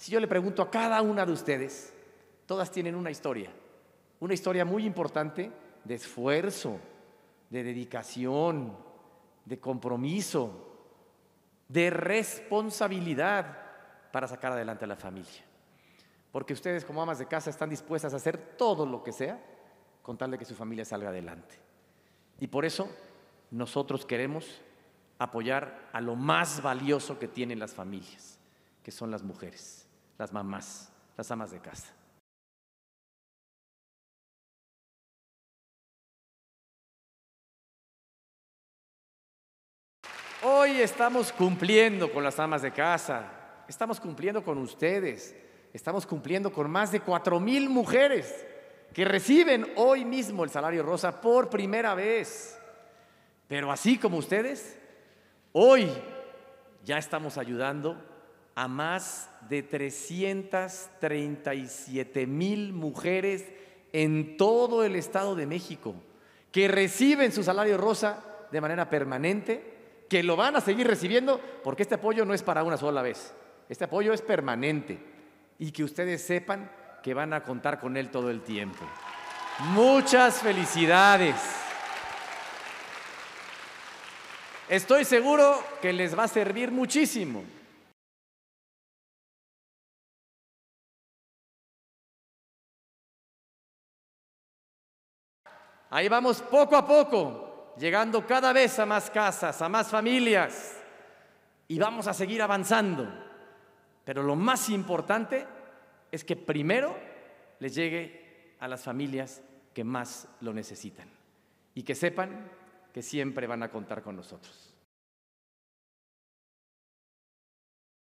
Si yo le pregunto a cada una de ustedes, todas tienen una historia, una historia muy importante de esfuerzo, de dedicación, de compromiso, de responsabilidad para sacar adelante a la familia. Porque ustedes como amas de casa están dispuestas a hacer todo lo que sea con tal de que su familia salga adelante. Y por eso nosotros queremos apoyar a lo más valioso que tienen las familias, que son las mujeres las mamás, las amas de casa. Hoy estamos cumpliendo con las amas de casa, estamos cumpliendo con ustedes, estamos cumpliendo con más de cuatro mil mujeres que reciben hoy mismo el salario rosa por primera vez. Pero así como ustedes, hoy ya estamos ayudando a más de 337 mil mujeres en todo el Estado de México que reciben su salario rosa de manera permanente, que lo van a seguir recibiendo, porque este apoyo no es para una sola vez, este apoyo es permanente y que ustedes sepan que van a contar con él todo el tiempo. Muchas felicidades. Estoy seguro que les va a servir muchísimo. Ahí vamos poco a poco, llegando cada vez a más casas, a más familias, y vamos a seguir avanzando. Pero lo más importante es que primero les llegue a las familias que más lo necesitan y que sepan que siempre van a contar con nosotros.